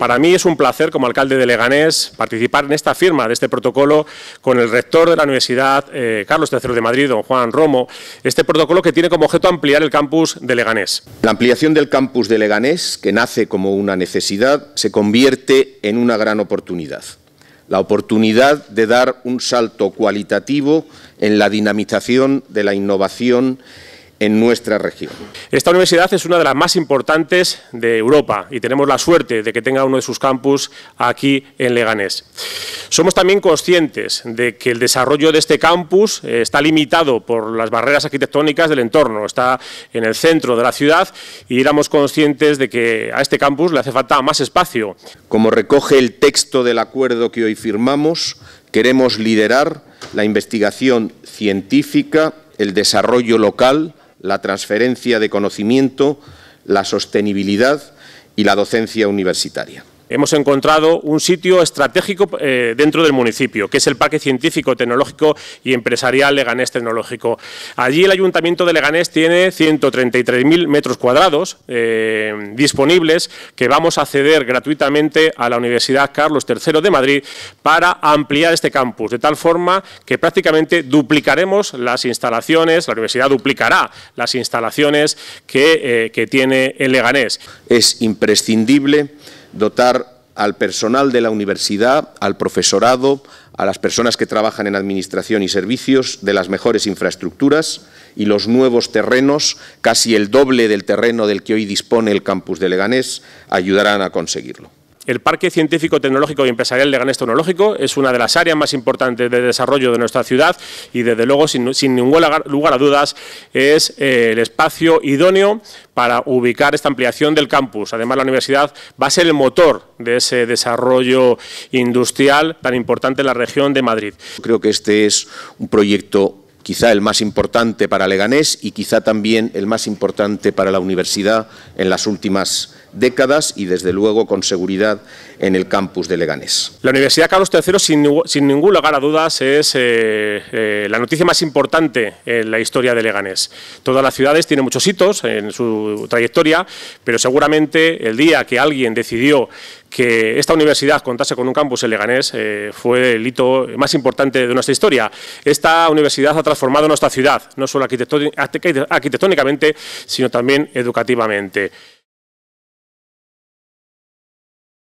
Para mí es un placer, como alcalde de Leganés, participar en esta firma de este protocolo con el rector de la Universidad eh, Carlos III de Madrid, don Juan Romo. Este protocolo que tiene como objeto ampliar el campus de Leganés. La ampliación del campus de Leganés, que nace como una necesidad, se convierte en una gran oportunidad la oportunidad de dar un salto cualitativo en la dinamización de la innovación en nuestra región. Esta universidad es una de las más importantes de Europa y tenemos la suerte de que tenga uno de sus campus aquí en Leganés. Somos también conscientes de que el desarrollo de este campus eh, está limitado por las barreras arquitectónicas del entorno, está en el centro de la ciudad y éramos conscientes de que a este campus le hace falta más espacio. Como recoge el texto del acuerdo que hoy firmamos, queremos liderar la investigación científica, el desarrollo local, la transferencia de conocimiento, la sostenibilidad y la docencia universitaria hemos encontrado un sitio estratégico eh, dentro del municipio, que es el Parque Científico, Tecnológico y Empresarial Leganés Tecnológico. Allí el Ayuntamiento de Leganés tiene 133.000 metros cuadrados eh, disponibles que vamos a ceder gratuitamente a la Universidad Carlos III de Madrid para ampliar este campus, de tal forma que prácticamente duplicaremos las instalaciones, la universidad duplicará las instalaciones que, eh, que tiene el Leganés. Es imprescindible dotar al personal de la universidad, al profesorado, a las personas que trabajan en administración y servicios de las mejores infraestructuras y los nuevos terrenos, casi el doble del terreno del que hoy dispone el campus de Leganés, ayudarán a conseguirlo. El Parque Científico, Tecnológico y Empresarial de Ganes Tecnológico es una de las áreas más importantes de desarrollo de nuestra ciudad y, desde luego, sin, ningún lugar a dudas, es eh, el espacio idóneo para ubicar esta ampliación del campus. Además, la universidad va a ser el motor de ese desarrollo industrial tan importante en la región de Madrid. Creo que este es un proyecto quizá el más importante para Leganés y quizá también el más importante para la universidad en las últimas décadas y desde luego con seguridad en el campus de Leganés. La Universidad Carlos III sin, ningún lugar a dudas es eh, eh, la noticia más importante en la historia de Leganés. Todas las ciudades tienen muchos hitos en su trayectoria, pero seguramente el día que alguien decidió que esta universidad contase con un campus eleganés Leganés eh, fue el hito más importante de nuestra historia. Esta universidad ha transformado nuestra ciudad, no solo arquitectónicamente, sino también educativamente.